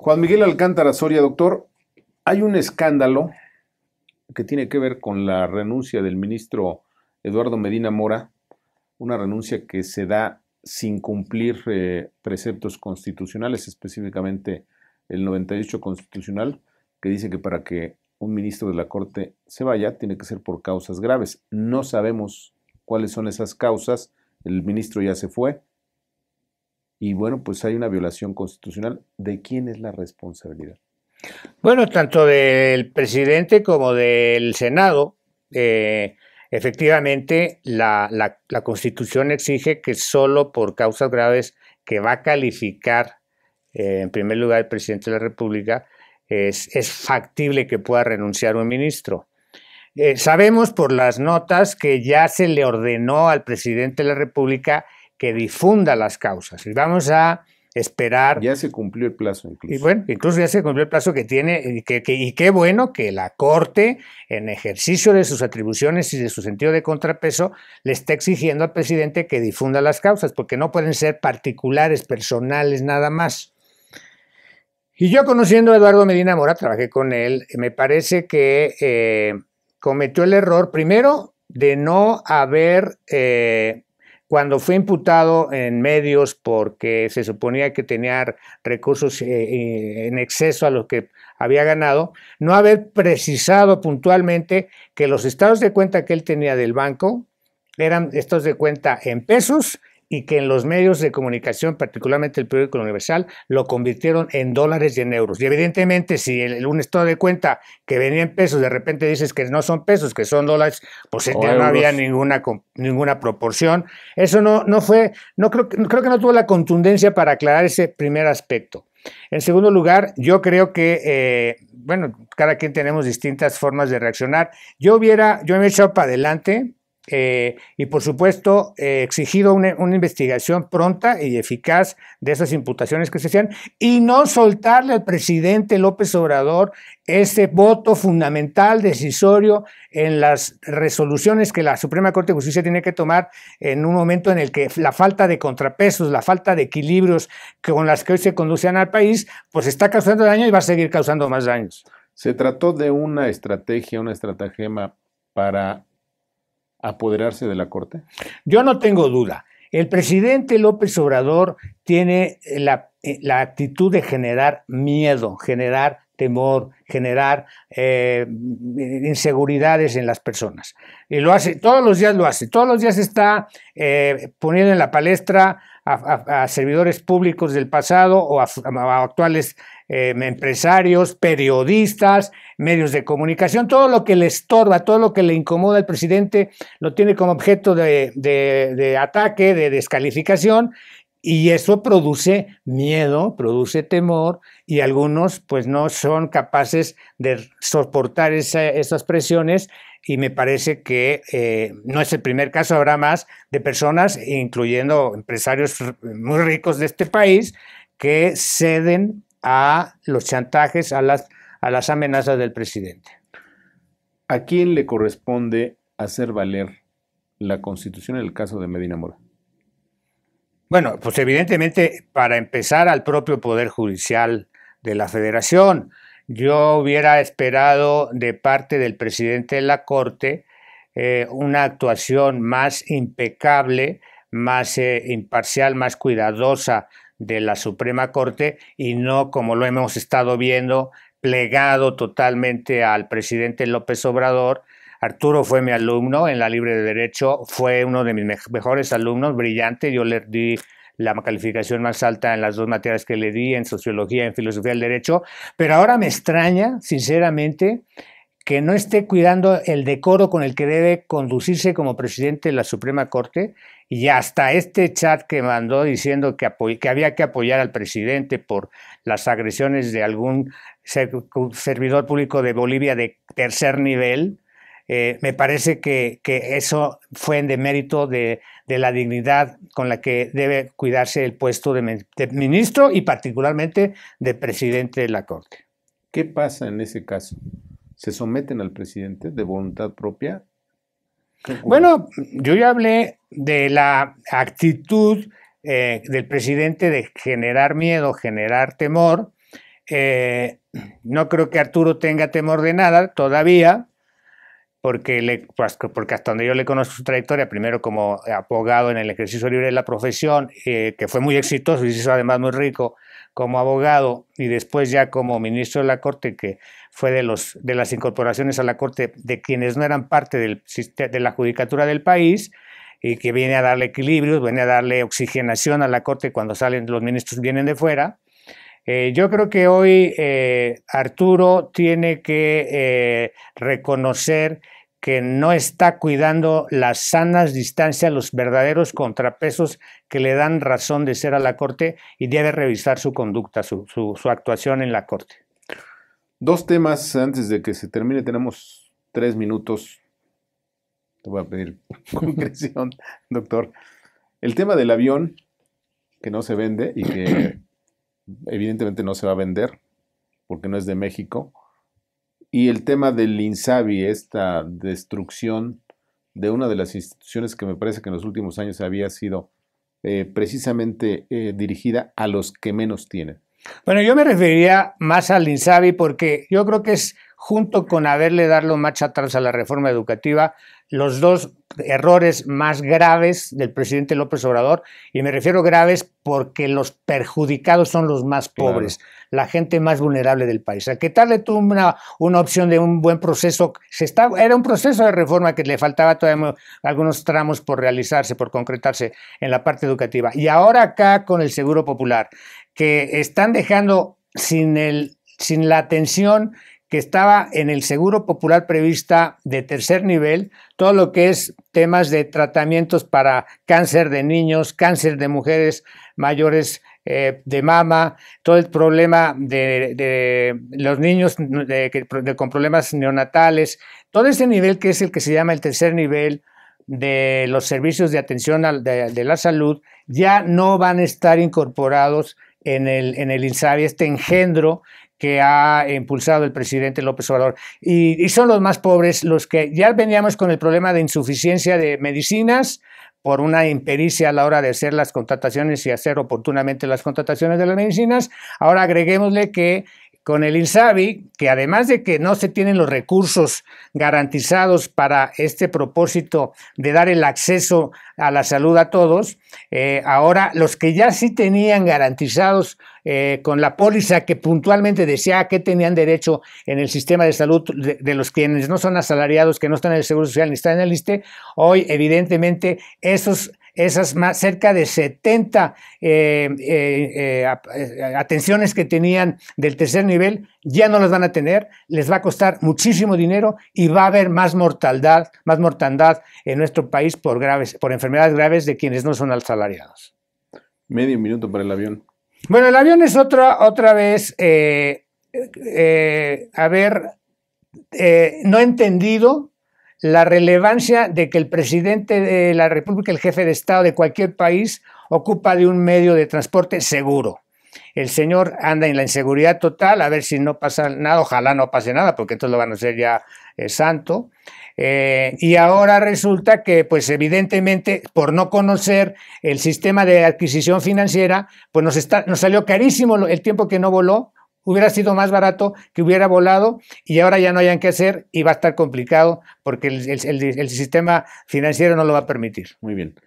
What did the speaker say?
Juan Miguel Alcántara Soria, doctor, hay un escándalo que tiene que ver con la renuncia del ministro Eduardo Medina Mora, una renuncia que se da sin cumplir eh, preceptos constitucionales, específicamente el 98 constitucional, que dice que para que un ministro de la Corte se vaya tiene que ser por causas graves. No sabemos cuáles son esas causas, el ministro ya se fue, y bueno, pues hay una violación constitucional. ¿De quién es la responsabilidad? Bueno, tanto del presidente como del Senado. Eh, efectivamente, la, Constitución exige que solo por causas graves que va a calificar, eh, en primer lugar, el presidente de la República, es, factible que pueda renunciar un ministro. Eh, sabemos por las notas que ya se le ordenó al presidente de la República que difunda las causas. Y vamos a esperar. Ya se cumplió el plazo, incluso. Y bueno, incluso ya se cumplió el plazo que tiene, y, qué bueno que la Corte, en ejercicio de sus atribuciones y de su sentido de contrapeso, le está exigiendo al presidente que difunda las causas, porque no pueden ser particulares, personales, nada más. Y yo conociendo a Eduardo Medina Mora, trabajé con él, me parece que eh, cometió el error primero de no haber eh, cuando fue imputado en medios porque se suponía que tenía recursos eh, eh, en exceso a los que había ganado, no haber precisado puntualmente que los estados de cuenta que él tenía del banco eran estos de cuenta en pesos y que en los medios de comunicación, particularmente el periódico Universal, lo convirtieron en dólares y en euros. Y evidentemente, si un estado de cuenta que venía en pesos, de repente dices que no son pesos, que son dólares, pues este, no había ninguna, ninguna proporción. Eso no, no fue, no creo, creo que no tuvo la contundencia para aclarar ese primer aspecto. En segundo lugar, yo creo que, eh, bueno, cada quien tenemos distintas formas de reaccionar. Yo hubiera, yo me he echado para adelante, eh, y por supuesto, eh, exigido una, una, investigación pronta y eficaz de esas imputaciones que se hacían y no soltarle al presidente López Obrador ese voto fundamental, decisorio en las resoluciones que la Suprema Corte de Justicia tiene que tomar en un momento en el que la falta de contrapesos, la falta de equilibrios con las que hoy se conducen al país, pues está causando daño y va a seguir causando más daños. Se trató de una estrategia, una estratagema para apoderarse de la Corte? Yo no tengo duda. El presidente López Obrador tiene la, eh, actitud de generar miedo, generar temor, generar eh, inseguridades en las personas. Y lo hace, todos los días lo hace, todos los días está eh, poniendo en la palestra a, servidores públicos del pasado o a, actuales em, empresarios, periodistas, medios de comunicación, todo lo que le estorba, todo lo que le incomoda al presidente, lo tiene como objeto de ataque, de descalificación y eso produce miedo, produce temor y algunos pues no son capaces de soportar esas presiones y me parece que eh, no es el primer caso, habrá más de personas, incluyendo empresarios muy ricos de este país, que ceden a los chantajes, a las, a las amenazas del presidente. ¿A quién le corresponde hacer valer la constitución en el caso de Medina Mora? Bueno, pues evidentemente para empezar al propio Poder Judicial de la Federación. Yo hubiera esperado de parte del presidente de la Corte eh, una actuación más impecable, más eh, imparcial, más cuidadosa de la Suprema Corte y no como lo hemos estado viendo plegado totalmente al presidente López Obrador Arturo fue mi alumno en la Libre de Derecho, fue uno de mis mejores alumnos, brillante, yo le di la calificación más alta en las dos materias que le di, en sociología en filosofía del derecho, pero ahora me extraña, sinceramente, que no esté cuidando el decoro con el que debe conducirse como presidente de la Suprema Corte y hasta este chat que mandó diciendo que, había que apoyar al presidente por las agresiones de algún servidor público de Bolivia de tercer nivel, eh, me parece que, eso fue en demérito de, la dignidad con la que debe cuidarse el puesto de, ministro y particularmente de presidente de la Corte. ¿Qué pasa en ese caso? ¿Se someten al presidente de voluntad propia? Bueno, yo ya hablé de la actitud eh, del presidente de generar miedo, generar temor. Eh, no creo que Arturo tenga temor de nada todavía porque, le, pues, porque hasta donde yo le conozco su trayectoria, primero como abogado en el ejercicio libre de la profesión, eh, que fue muy exitoso y se hizo además muy rico como abogado, y después ya como ministro de la Corte, que fue de, los, de las incorporaciones a la Corte de quienes no eran parte del, de la judicatura del país, y que viene a darle equilibrio, viene a darle oxigenación a la Corte cuando salen los ministros vienen de fuera eh, yo creo que hoy eh, Arturo tiene que eh, reconocer que no está cuidando las sanas distancias, los verdaderos contrapesos que le dan razón de ser a la Corte y debe revisar su conducta, su, su actuación en la Corte. Dos temas antes de que se termine, tenemos tres minutos. Te voy a pedir concreción, doctor. El tema del avión que no se vende y que evidentemente no se va a vender porque no es de México. Y el tema del INSABI, esta destrucción de una de las instituciones que me parece que en los últimos años había sido eh, precisamente eh, dirigida a los que menos tienen. Bueno, yo me referiría más al INSABI porque yo creo que es junto con haberle dado marcha atrás a la reforma educativa, los dos errores más graves del presidente López Obrador, y me refiero graves porque los perjudicados son los más pobres, la gente más vulnerable del país. Al que tú una, una opción de un buen proceso, era un proceso de reforma que le faltaba todavía algunos tramos por realizarse, por concretarse en la parte educativa. Y ahora acá con el Seguro Popular que están dejando sin, el, sin la atención que estaba en el Seguro Popular prevista de tercer nivel, todo lo que es temas de tratamientos para cáncer de niños, cáncer de mujeres mayores eh, de mama, todo el problema de, los niños con problemas neonatales, todo ese nivel que es el que se llama el tercer nivel de los servicios de atención de la salud, ya no van a estar incorporados en el, en el INSABI, este engendro que ha impulsado el presidente López Obrador. Y, y, son los más pobres los que ya veníamos con el problema de insuficiencia de medicinas por una impericia a la hora de hacer las contrataciones y hacer oportunamente las contrataciones de las medicinas. Ahora agreguémosle que con el INSABI, que además de que no se tienen los recursos garantizados para este propósito de dar el acceso a la salud a todos, eh, ahora los que ya sí tenían garantizados eh, con la póliza que puntualmente decía que tenían derecho en el sistema de salud de, los quienes no son asalariados, que no están en el Seguro Social ni están en el ISTE, hoy evidentemente esos esas más cerca de 70 eh, eh, eh, atenciones que tenían del tercer nivel ya no las van a tener, les va a costar muchísimo dinero y va a haber más mortandad, más mortandad en nuestro país por graves, por enfermedades graves de quienes no son asalariados. Medio minuto para el avión. Bueno, el avión es otra, otra vez, a ver, no entendido la relevancia de que el presidente de la República, el jefe de Estado de cualquier país, ocupa de un medio de transporte seguro. El señor anda en la inseguridad total, a ver si no pasa nada, ojalá no pase nada, porque entonces lo van a hacer ya eh, santo. Eh, y ahora resulta que, pues evidentemente, por no conocer el sistema de adquisición financiera, pues nos, está, nos salió carísimo el tiempo que no voló hubiera sido más barato que hubiera volado y ahora ya no hayan que hacer y va a estar complicado porque el, sistema financiero no lo va a permitir. Muy bien.